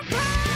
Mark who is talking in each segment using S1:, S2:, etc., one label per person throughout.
S1: my pain!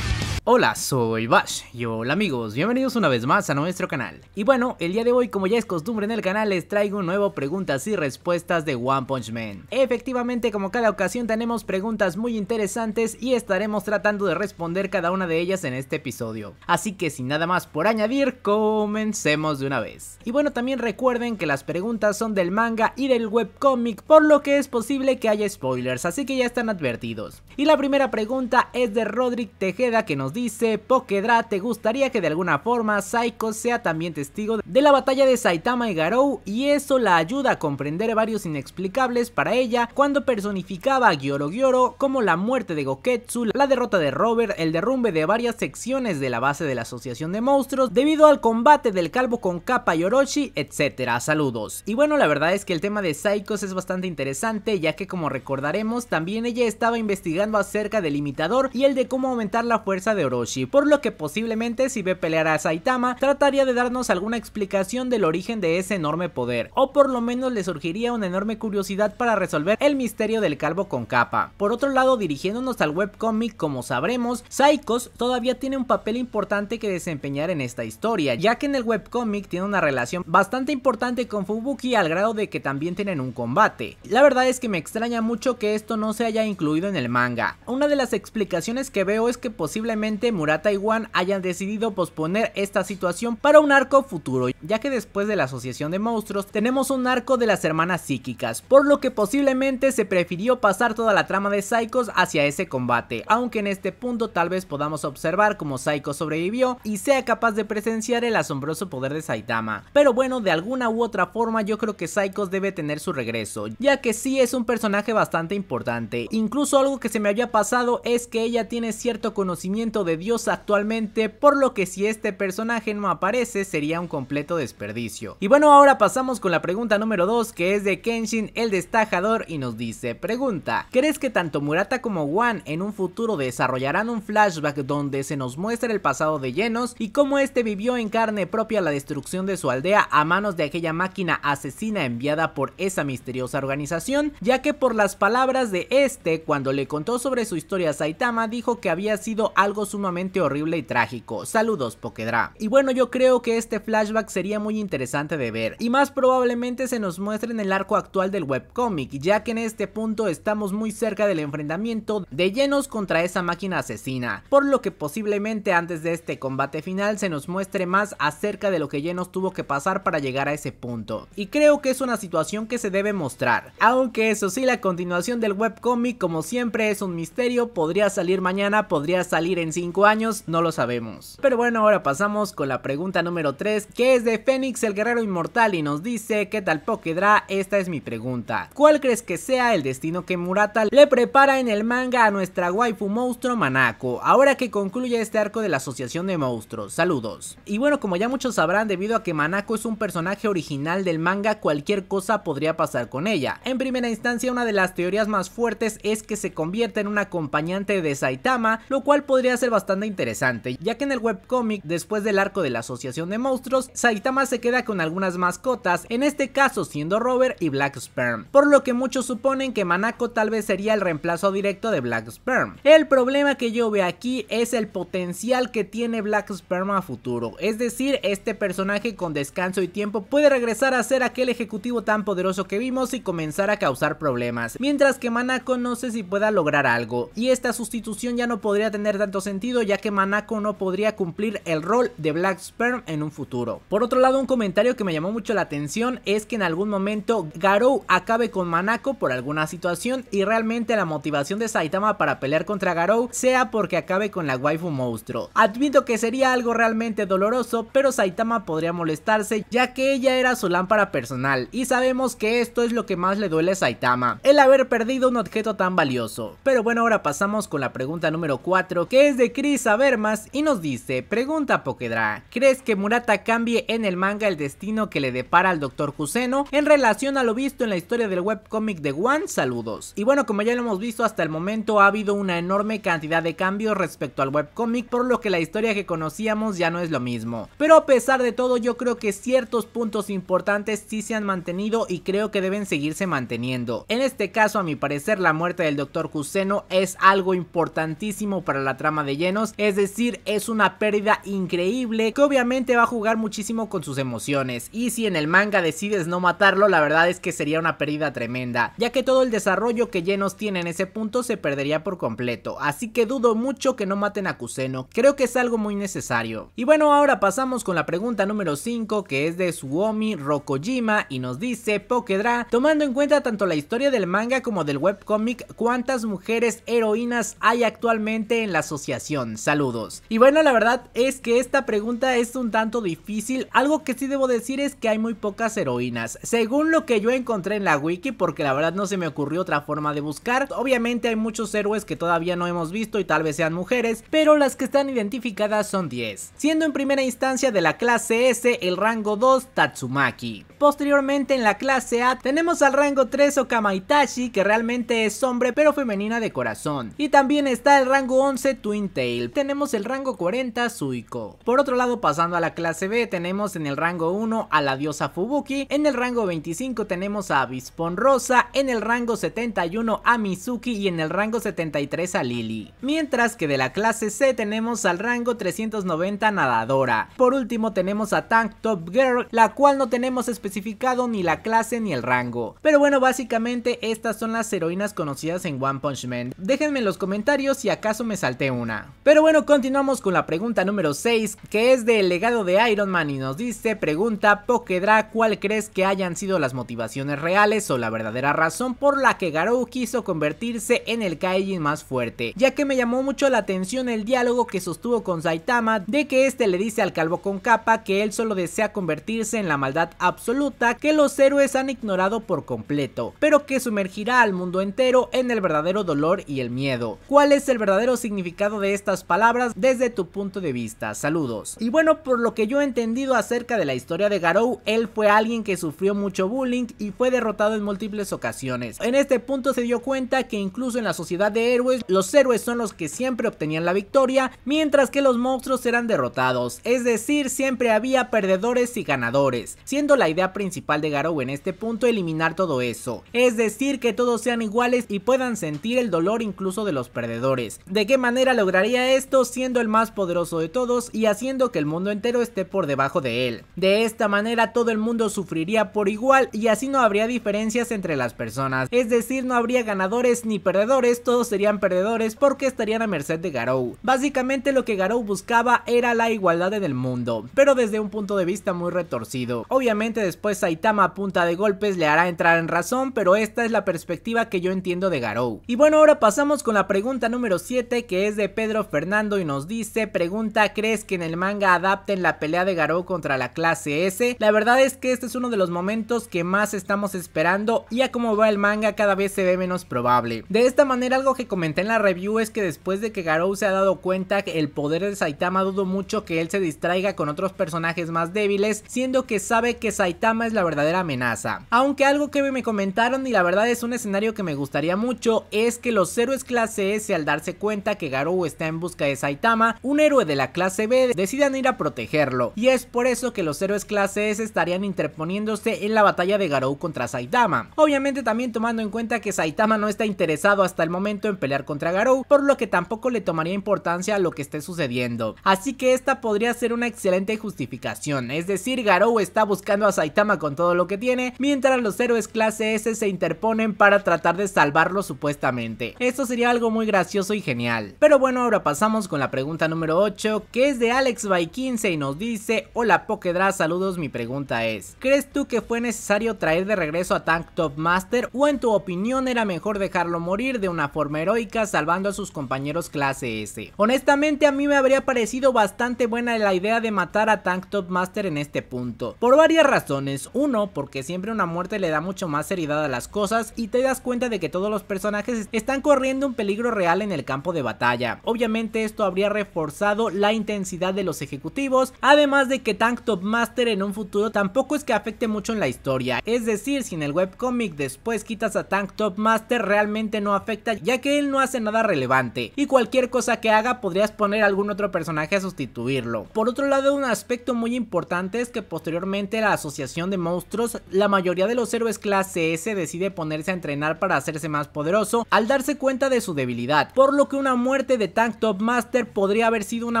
S1: Hola, soy Bash y hola amigos, bienvenidos una vez más a nuestro canal. Y bueno, el día de hoy como ya es costumbre en el canal les traigo un nuevo preguntas y respuestas de One Punch Man. Efectivamente como cada ocasión tenemos preguntas muy interesantes y estaremos tratando de responder cada una de ellas en este episodio. Así que sin nada más por añadir, comencemos de una vez. Y bueno también recuerden que las preguntas son del manga y del webcomic por lo que es posible que haya spoilers, así que ya están advertidos. Y la primera pregunta es de Rodrick Tejeda que nos dice, Pokedra, ¿te gustaría que de alguna forma Psycho sea también testigo de la batalla de Saitama y Garou? Y eso la ayuda a comprender varios inexplicables para ella cuando personificaba a Gyoro Gyoro como la muerte de Goketsu, la derrota de Robert, el derrumbe de varias secciones de la base de la Asociación de Monstruos debido al combate del calvo con Kappa y Orochi, etcétera. Saludos. Y bueno, la verdad es que el tema de Psychos es bastante interesante ya que como recordaremos también ella estaba investigando acerca del imitador y el de cómo aumentar la fuerza de por lo que posiblemente si ve pelear a Saitama, trataría de darnos alguna explicación del origen de ese enorme poder, o por lo menos le surgiría una enorme curiosidad para resolver el misterio del calvo con capa. Por otro lado, dirigiéndonos al webcomic, como sabremos, Saikos todavía tiene un papel importante que desempeñar en esta historia, ya que en el webcomic tiene una relación bastante importante con Fubuki al grado de que también tienen un combate. La verdad es que me extraña mucho que esto no se haya incluido en el manga. Una de las explicaciones que veo es que posiblemente Murata y Wan hayan decidido posponer esta situación para un arco futuro, ya que después de la asociación de monstruos tenemos un arco de las hermanas psíquicas, por lo que posiblemente se prefirió pasar toda la trama de Psychos hacia ese combate, aunque en este punto tal vez podamos observar cómo Psycho sobrevivió y sea capaz de presenciar el asombroso poder de Saitama. Pero bueno, de alguna u otra forma yo creo que Psychos debe tener su regreso, ya que sí es un personaje bastante importante. Incluso algo que se me había pasado es que ella tiene cierto conocimiento de Dios actualmente, por lo que si este personaje no aparece sería un completo desperdicio. Y bueno, ahora pasamos con la pregunta número 2 que es de Kenshin el destajador y nos dice, pregunta, ¿crees que tanto Murata como Wan en un futuro desarrollarán un flashback donde se nos muestra el pasado de Llenos y cómo este vivió en carne propia la destrucción de su aldea a manos de aquella máquina asesina enviada por esa misteriosa organización, ya que por las palabras de este cuando le contó sobre su historia a Saitama dijo que había sido algo sumamente horrible y trágico. Saludos Pokedra. Y bueno yo creo que este flashback sería muy interesante de ver y más probablemente se nos muestre en el arco actual del webcomic ya que en este punto estamos muy cerca del enfrentamiento de llenos contra esa máquina asesina, por lo que posiblemente antes de este combate final se nos muestre más acerca de lo que llenos tuvo que pasar para llegar a ese punto. Y creo que es una situación que se debe mostrar, aunque eso sí la continuación del webcomic como siempre es un misterio, podría salir mañana, podría salir en sí años, no lo sabemos. Pero bueno, ahora pasamos con la pregunta número 3, que es de Fénix el Guerrero Inmortal y nos dice, ¿qué tal Pokedra? Esta es mi pregunta. ¿Cuál crees que sea el destino que Murata le prepara en el manga a nuestra waifu monstruo Manako, ahora que concluye este arco de la Asociación de Monstruos? Saludos. Y bueno, como ya muchos sabrán, debido a que Manako es un personaje original del manga, cualquier cosa podría pasar con ella. En primera instancia, una de las teorías más fuertes es que se convierte en un acompañante de Saitama, lo cual podría ser bastante interesante, ya que en el webcómic, después del arco de la Asociación de Monstruos, Saitama se queda con algunas mascotas, en este caso siendo Robert y Black Sperm, por lo que muchos suponen que Manako tal vez sería el reemplazo directo de Black Sperm. El problema que yo veo aquí es el potencial que tiene Black Sperm a futuro, es decir, este personaje con descanso y tiempo puede regresar a ser aquel ejecutivo tan poderoso que vimos y comenzar a causar problemas, mientras que Manako no sé si pueda lograr algo, y esta sustitución ya no podría tener tanto sentido ya que Manako no podría cumplir el rol de Black Sperm en un futuro. Por otro lado, un comentario que me llamó mucho la atención es que en algún momento Garou acabe con Manako por alguna situación y realmente la motivación de Saitama para pelear contra Garou sea porque acabe con la waifu monstruo. Admito que sería algo realmente doloroso, pero Saitama podría molestarse ya que ella era su lámpara personal y sabemos que esto es lo que más le duele a Saitama, el haber perdido un objeto tan valioso. Pero bueno, ahora pasamos con la pregunta número 4 que es de de Chris más y nos dice, pregunta Pokedra, ¿crees que Murata cambie en el manga el destino que le depara al Dr. Kuseno en relación a lo visto en la historia del webcómic de One? Saludos. Y bueno, como ya lo hemos visto hasta el momento ha habido una enorme cantidad de cambios respecto al webcómic, por lo que la historia que conocíamos ya no es lo mismo. Pero a pesar de todo yo creo que ciertos puntos importantes sí se han mantenido y creo que deben seguirse manteniendo. En este caso a mi parecer la muerte del Dr. Kuseno es algo importantísimo para la trama de llenos es decir, es una pérdida increíble que obviamente va a jugar muchísimo con sus emociones y si en el manga decides no matarlo, la verdad es que sería una pérdida tremenda, ya que todo el desarrollo que llenos tiene en ese punto se perdería por completo, así que dudo mucho que no maten a Kuseno, creo que es algo muy necesario. Y bueno, ahora pasamos con la pregunta número 5 que es de Suomi Rokojima y nos dice Pokedra, tomando en cuenta tanto la historia del manga como del webcomic, ¿cuántas mujeres heroínas hay actualmente en la asociación? Saludos. Y bueno, la verdad es que esta pregunta es un tanto difícil. Algo que sí debo decir es que hay muy pocas heroínas. Según lo que yo encontré en la wiki, porque la verdad no se me ocurrió otra forma de buscar. Obviamente hay muchos héroes que todavía no hemos visto y tal vez sean mujeres, pero las que están identificadas son 10. Siendo en primera instancia de la clase S el rango 2 Tatsumaki. Posteriormente en la clase A tenemos al rango 3 Okamaitashi que realmente es hombre pero femenina de corazón. Y también está el rango 11 Twin tenemos el rango 40 Suiko. Por otro lado, pasando a la clase B, tenemos en el rango 1 a la diosa Fubuki, en el rango 25 tenemos a Vispon Rosa, en el rango 71 a Mizuki y en el rango 73 a Lily. Mientras que de la clase C tenemos al rango 390 nadadora. Por último tenemos a Tank Top Girl, la cual no tenemos especificado ni la clase ni el rango. Pero bueno, básicamente estas son las heroínas conocidas en One Punch Man. Déjenme en los comentarios si acaso me salté una. Pero bueno, continuamos con la pregunta número 6, que es del legado de Iron Man y nos dice, pregunta Pokedra, ¿cuál crees que hayan sido las motivaciones reales o la verdadera razón por la que Garou quiso convertirse en el Kaijin más fuerte? Ya que me llamó mucho la atención el diálogo que sostuvo con Saitama de que este le dice al calvo con capa que él solo desea convertirse en la maldad absoluta que los héroes han ignorado por completo, pero que sumergirá al mundo entero en el verdadero dolor y el miedo. ¿Cuál es el verdadero significado de estas palabras desde tu punto de vista. Saludos. Y bueno, por lo que yo he entendido acerca de la historia de Garou, él fue alguien que sufrió mucho bullying y fue derrotado en múltiples ocasiones. En este punto se dio cuenta que incluso en la sociedad de héroes, los héroes son los que siempre obtenían la victoria, mientras que los monstruos eran derrotados. Es decir, siempre había perdedores y ganadores, siendo la idea principal de Garou en este punto eliminar todo eso. Es decir, que todos sean iguales y puedan sentir el dolor incluso de los perdedores. ¿De qué manera lograr esto siendo el más poderoso de todos y haciendo que el mundo entero esté por debajo de él. De esta manera todo el mundo sufriría por igual y así no habría diferencias entre las personas, es decir no habría ganadores ni perdedores, todos serían perdedores porque estarían a merced de Garou. Básicamente lo que Garou buscaba era la igualdad en el mundo, pero desde un punto de vista muy retorcido. Obviamente después Saitama a punta de golpes le hará entrar en razón, pero esta es la perspectiva que yo entiendo de Garou. Y bueno ahora pasamos con la pregunta número 7 que es de Pedro Fernando y nos dice, pregunta, ¿crees que en el manga adapten la pelea de Garou contra la clase S? La verdad es que este es uno de los momentos que más estamos esperando y a como va el manga cada vez se ve menos probable. De esta manera algo que comenté en la review es que después de que Garou se ha dado cuenta que el poder de Saitama dudo mucho que él se distraiga con otros personajes más débiles, siendo que sabe que Saitama es la verdadera amenaza. Aunque algo que me comentaron y la verdad es un escenario que me gustaría mucho es que los héroes clase S al darse cuenta que Garou es está en busca de Saitama, un héroe de la clase B decidan ir a protegerlo, y es por eso que los héroes clase S estarían interponiéndose en la batalla de Garou contra Saitama. Obviamente también tomando en cuenta que Saitama no está interesado hasta el momento en pelear contra Garou, por lo que tampoco le tomaría importancia a lo que esté sucediendo. Así que esta podría ser una excelente justificación, es decir, Garou está buscando a Saitama con todo lo que tiene, mientras los héroes clase S se interponen para tratar de salvarlo supuestamente. Esto sería algo muy gracioso y genial. Pero bueno, ahora pasamos con la pregunta número 8, que es de Alex by 15 y nos dice, hola Pokedra, saludos, mi pregunta es, ¿crees tú que fue necesario traer de regreso a Tank Top Master o en tu opinión era mejor dejarlo morir de una forma heroica salvando a sus compañeros clase S? Honestamente a mí me habría parecido bastante buena la idea de matar a Tank Top Master en este punto, por varias razones, uno, porque siempre una muerte le da mucho más seriedad a las cosas y te das cuenta de que todos los personajes están corriendo un peligro real en el campo de batalla, obviamente esto habría reforzado la intensidad de los ejecutivos, además de que Tank Top Master en un futuro tampoco es que afecte mucho en la historia, es decir, si en el webcomic después quitas a Tank Top Master realmente no afecta ya que él no hace nada relevante y cualquier cosa que haga podrías poner algún otro personaje a sustituirlo. Por otro lado, un aspecto muy importante es que posteriormente la asociación de monstruos, la mayoría de los héroes clase S decide ponerse a entrenar para hacerse más poderoso al darse cuenta de su debilidad, por lo que una muerte de Tank Top Master podría haber sido una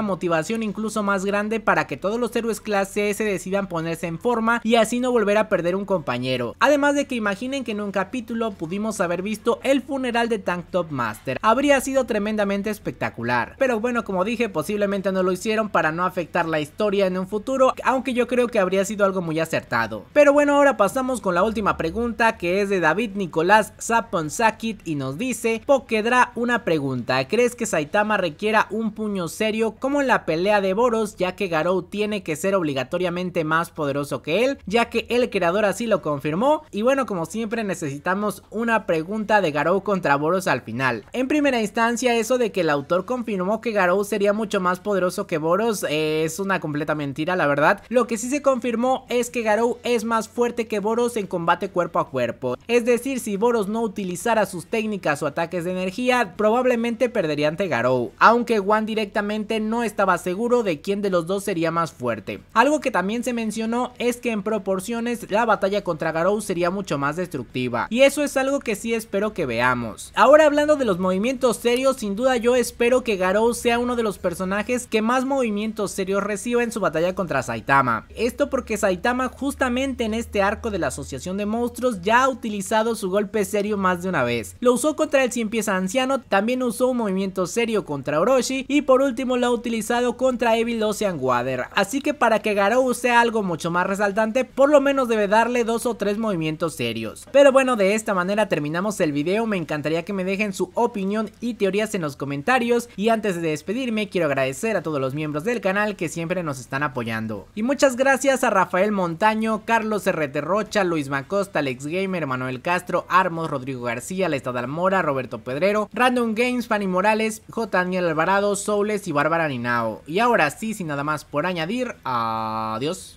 S1: motivación incluso más grande para que todos los héroes clase S decidan ponerse en forma y así no volver a perder un compañero. Además de que imaginen que en un capítulo pudimos haber visto el funeral de Tank Top Master. Habría sido tremendamente espectacular. Pero bueno, como dije, posiblemente no lo hicieron para no afectar la historia en un futuro, aunque yo creo que habría sido algo muy acertado. Pero bueno, ahora pasamos con la última pregunta que es de David Nicolás Saponsakit y nos dice, Pokedra una pregunta, ¿crees que Saitama requiera un puño serio como en la pelea de Boros, ya que Garou tiene que ser obligatoriamente más poderoso que él, ya que el creador así lo confirmó. Y bueno, como siempre necesitamos una pregunta de Garou contra Boros al final. En primera instancia, eso de que el autor confirmó que Garou sería mucho más poderoso que Boros eh, es una completa mentira, la verdad. Lo que sí se confirmó es que Garou es más fuerte que Boros en combate cuerpo a cuerpo. Es decir, si Boros no utilizara sus técnicas o ataques de energía, probablemente perdería ante Garou aunque Juan directamente no estaba seguro de quién de los dos sería más fuerte. Algo que también se mencionó es que en proporciones la batalla contra Garou sería mucho más destructiva, y eso es algo que sí espero que veamos. Ahora hablando de los movimientos serios, sin duda yo espero que Garou sea uno de los personajes que más movimientos serios reciba en su batalla contra Saitama. Esto porque Saitama justamente en este arco de la Asociación de Monstruos ya ha utilizado su golpe serio más de una vez. Lo usó contra el Cien Anciano, también usó un movimiento serio contra Orochi y por último lo ha utilizado contra Evil Ocean Water. Así que para que Garou sea algo mucho más resaltante, por lo menos debe darle dos o tres movimientos serios. Pero bueno, de esta manera terminamos el video, me encantaría que me dejen su opinión y teorías en los comentarios y antes de despedirme quiero agradecer a todos los miembros del canal que siempre nos están apoyando. Y muchas gracias a Rafael Montaño, Carlos RT Rocha, Luis Macosta, Alex Gamer, Manuel Castro, Armos, Rodrigo García, La Estadal Mora, Roberto Pedrero, Random Games, Fanny Morales, J. Daniel Alvarado, Soules y Bárbara Ninao. Y ahora sí, sin nada más por añadir, adiós.